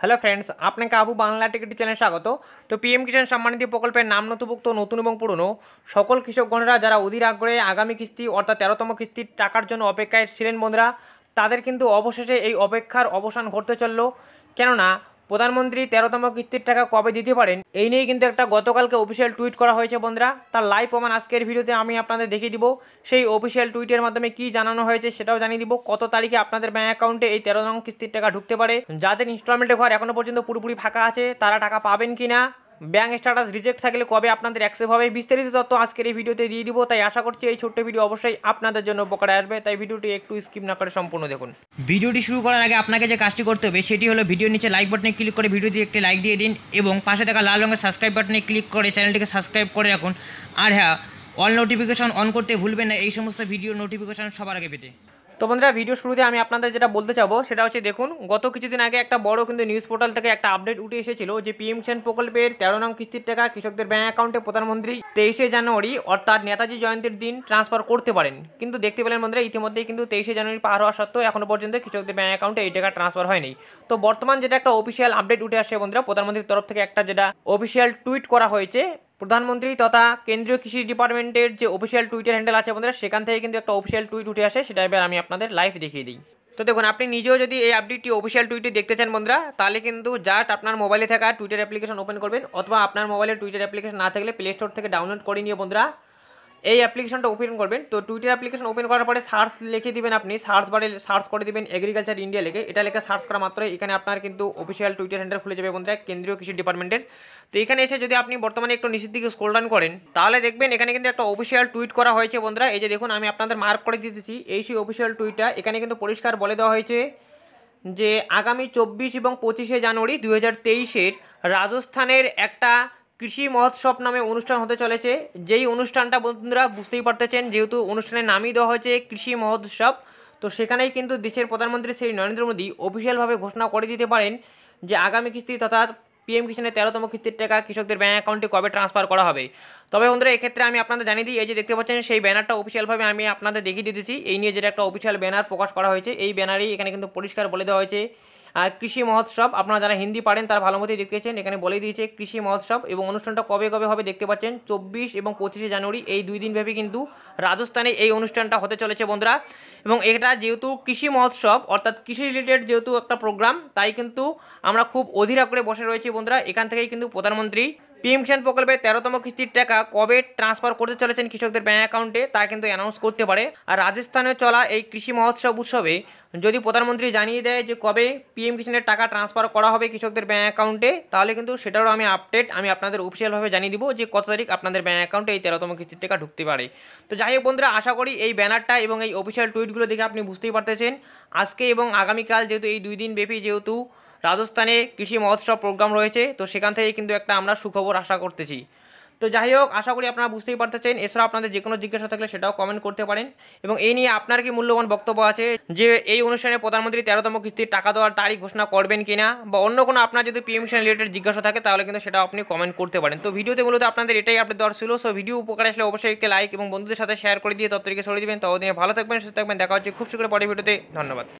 hello friends আপনাকে Abu Bangla ticket চ্যানেলে স্বাগত তো পিএম কিষাণ সম্মানিধি প্রকল্পের নাম নথিভুক্ত নতুন এবং পুরনো সকল কৃষকগণরা যারা অধীর আগ্রহে আগামী কিস্তি অর্থাৎ তেরোতম কিস্তির টাকার জন্য অপেক্ষায় ছিলেন বন্ধুরা তাদের কিন্তু অবশেষে এই অপেক্ষার অবসান ঘটতে চলল কেননা প্রধানমন্ত্রী তেরোতম কিস্তির টাকা কবে দিতে পারেন এই নিয়ে কিন্তু একটা গতকালকে অফিসিয়াল টুইট করা হয়েছে বন্ধুরা তার লাইভ প্রমাণ আজকের ভিডিওতে আমি আপনাদের দেখিয়ে দিব সেই অফিসিয়াল টুইটের মাধ্যমে কি জানানো হয়েছে সেটাও জানিয়ে দিব কত তারিখে আপনাদের ব্যাঙ্ক অ্যাকাউন্টে এই তেরোতম কিস্তির টাকা ঢুকতে পারে যাদের ইনস্টলমেন্টের ঘর এখনও পর্যন্ত পুরোপুরি ফাঁকা আছে তারা টাকা পাবেন কি না ব্যাঙ্ক স্ট্যাটাস রিজেক্ট থাকলে কবে আপনাদের অ্যাক্সেপ হবে বিস্তারিত তথ্য আজকের এই ভিডিওতে দিয়ে দিব তাই আশা করছি এই ছোট্ট ভিডিও অবশ্যই আপনাদের জন্য উপকারে আসবে তাই ভিডিওটি একটু স্কিপ না করে সম্পূর্ণ দেখুন ভিডিওটি শুরু করার আগে আপনাকে যে কাজটি করতে হবে সেটি হলো ভিডিওর নিচে লাইক বাটনে ক্লিক করে ভিডিওটি একটি লাইক দিয়ে দিন এবং পাশে থাকা লাল রঙের সাবস্ক্রাইব বাটনে ক্লিক করে চ্যানেলটিকে সাবস্ক্রাইব করে রাখুন আর হ্যাঁ অল নোটিফিকেশন অন করতে ভুলবেন না এই সমস্ত ভিডিও নোটিফিকেশন সবার আগে পেতে তো বন্ধুরা ভিডিও শুরুতে আমি আপনাদের যেটা বলতে চাবো সেটা হচ্ছে দেখুন গত কিছুদিন আগে একটা বড় কিন্তু নিউজ পোর্টাল থেকে একটা আপডেট উঠে এসেছিল যে পিএম সেন প্রকল্পের তেরো নং কিস্তির টাকা কৃষকদের ব্যাঙ্ক অ্যাকাউন্টে প্রধানমন্ত্রী তেইশে জানুয়ারি অর্থাৎ নেতাজি জয়ন্তীর দিন ট্রান্সফার করতে পারেন কিন্তু দেখতে পেলেন বন্ধুরা ইতিমধ্যেই কিন্তু তেইশে জানুয়ারি পার হওয়া সত্ত্বেও এখনও পর্যন্ত কৃষকদের ব্যাঙ্ক অ্যাকাউন্টে এই টাকা ট্রান্সফার হয়নি তো বর্তমান যেটা একটা অফিসিয়াল আপডেট উঠে আসছে বন্ধুরা প্রধানমন্ত্রীর তরফ থেকে একটা যেটা অফিসিয়াল টুইট করা হয়েছে প্রধানমন্ত্রী তথা কেন্দ্রীয় কৃষি ডিপার্টমেন্টের যে অফিসিয়াল টুইটার হ্যান্ডেল আছে বন্ধুরা সেখান থেকে কিন্তু একটা অফিসিয়াল টুইট উঠে আসে সেটা এবার আমি আপনাদের লাইভ দেখিয়ে দিই তো দেখুন আপনি নিজেও যদি এই আপডেটটি অফিসিয়াল টুইটে দেখতে চান বন্ধুরা তাহলে কিন্তু জাস্ট আপনার মোবাইলে থাকা টুইটার অ্যাপ্লিকেশন ওপেন করবেন অথবা আপনার মোবাইলে টুইটার অ্যাপ্লিকেশন না থাকলে প্লে স্টোর থেকে ডাউনলোড করে নিয়ে বন্ধুরা এই অ্যাপ্লিকেশনটা ওপেন করবেন তো টুইটার অ্যাপ্লিকেশন ওপেন করার পরে সার্চ লিখে দিবেন আপনি সার্চ বারে সার্চ করে দিবেন এগ্রিকালচার ইন্ডিয়া লিখে এটা লেখা সার্চ করা মাত্র এখানে আপনার কিন্তু অফিসিয়াল টুইটার সেন্টার খুলে যাবে বন্ধুরা কেন্দ্রীয় কৃষি ডিপার্টমেন্টের তো এখানে এসে যদি আপনি বর্তমানে একটু নিচের দিকে স্কোল ডাউন করেন তাহলে দেখবেন এখানে কিন্তু একটা অফিসিয়াল টুইট করা হয়েছে বন্ধুরা এই যে দেখুন আমি আপনাদের মার্ক করে দিতেছি এই সেই অফিসিয়াল টুইটটা এখানে কিন্তু পরিষ্কার বলে দেওয়া হয়েছে যে আগামী চব্বিশ এবং পঁচিশে জানুয়ারি দু হাজার তেইশের রাজস্থানের একটা কৃষি মহোৎসব নামে অনুষ্ঠান হতে চলেছে যেই অনুষ্ঠানটা বন্ধুরা বুঝতেই পারতেছেন যেহেতু অনুষ্ঠানের নামই দেওয়া হয়েছে কৃষি মহোৎসব তো সেখানেই কিন্তু দেশের প্রধানমন্ত্রী শ্রী নরেন্দ্র মোদী অফিসিয়ালভাবে ঘোষণা করে দিতে পারেন যে আগামী কিস্তি তথা পিএম কিষানের তেরোতম কিস্তির টাকা কৃষকদের ব্যাঙ্ক অ্যাকাউন্টে কবে ট্রান্সফার করা হবে তবে বন্ধুরা এক্ষেত্রে আমি আপনাদের জানিয়ে দিই এই যে দেখতে পাচ্ছেন সেই ব্যানারটা অফিসিয়ালভাবে আমি আপনাদের দেখিয়ে দিতেছি এই নিয়ে যেটা একটা অফিসিয়াল ব্যানার প্রকাশ করা হয়েছে এই ব্যানারেই এখানে কিন্তু পরিষ্কার বলে দেওয়া হয়েছে আর কৃষি মহোৎসব আপনারা যারা হিন্দি পারেন তারা ভালো মতোই দেখতেছেন এখানে বলে দিয়েছে কৃষি মহোৎসব এবং অনুষ্ঠানটা কবে কবে হবে দেখতে পাচ্ছেন চব্বিশ এবং পঁচিশে জানুয়ারি এই দুই দিন ব্যাপী কিন্তু রাজস্থানে এই অনুষ্ঠানটা হতে চলেছে বন্ধুরা এবং এটা যেহেতু কৃষি মহোৎসব অর্থাৎ কৃষি রিলেটেড যেহেতু একটা প্রোগ্রাম তাই কিন্তু আমরা খুব অধীরা করে বসে রয়েছি বন্ধুরা এখান থেকেই কিন্তু প্রধানমন্ত্রী পিএম কিষাণ প্রকল্পে তেরোতম কিস্তির টাকা কবে ট্রান্সফার করতে চলেছেন কৃষকদের ব্যাঙ্ক অ্যাকাউন্টে তা কিন্তু অ্যানাউন্স করতে পারে আর রাজস্থানে চলা এই কৃষি মহোৎসব উৎসবে যদি প্রধানমন্ত্রী জানিয়ে দেয় যে কবে পিএম কিষাণের টাকা ট্রান্সফার করা হবে কৃষকদের ব্যাঙ্ক অ্যাকাউন্টে তাহলে কিন্তু সেটারও আমি আপডেট আমি আপনাদের অফিসিয়ালভাবে জানিয়ে দিব যে কত তারিখ আপনাদের ব্যাঙ্ক অ্যাকাউন্টে এই তেরোতম কিস্তির টাকা ঢুকতে পারে তো যাই হোক বন্ধুরা আশা করি এই ব্যানারটা এবং এই অফিসিয়াল টুইটগুলো দেখে আপনি বুঝতেই পারতেছেন আজকে এবং আগামীকাল যেহেতু এই দুই দিন ব্যাপী যেহেতু রাজস্থানে কৃষি মহোৎসব প্রোগ্রাম রয়েছে তো সেখান থেকে কিন্তু একটা আমরা সুখবর আশা করতেছি তো যাই হোক আশা করি আপনারা বুঝতেই পারতেছেন এছাড়া আপনাদের যে কোনো জিজ্ঞাসা থাকলে সেটাও কমেন্ট করতে পারেন এবং এই নিয়ে আপনার কি মূল্যবান বক্তব্য আছে যে এই অনুষ্ঠানে প্রধানমন্ত্রী তেরোতম কিস্তির টাকা দেওয়ার তারিখ ঘোষণা করবেন কিনা বা অন্য কোনো আপনার যদি পিএম রিলেটেড জিজ্ঞাসা থাকে তাহলে কিন্তু সেটা আপনি কমেন্ট করতে পারেন তো ভিডিওতে মূলত আপনাদের এটাই আপনার দেওয়ার ছিল সো ভিডিও উপকার আসলে অবশ্যই একটি লাইক এবং বন্ধুদের সাথে শেয়ার করে দিয়ে তত্ত্বকে ছড়িয়ে দেবেন ওদিনে ভালো থাকবেন সুস্থ থাকবেন দেখা হচ্ছে খুব শীঘ্রই পরে ভিডিওতে ধন্যবাদ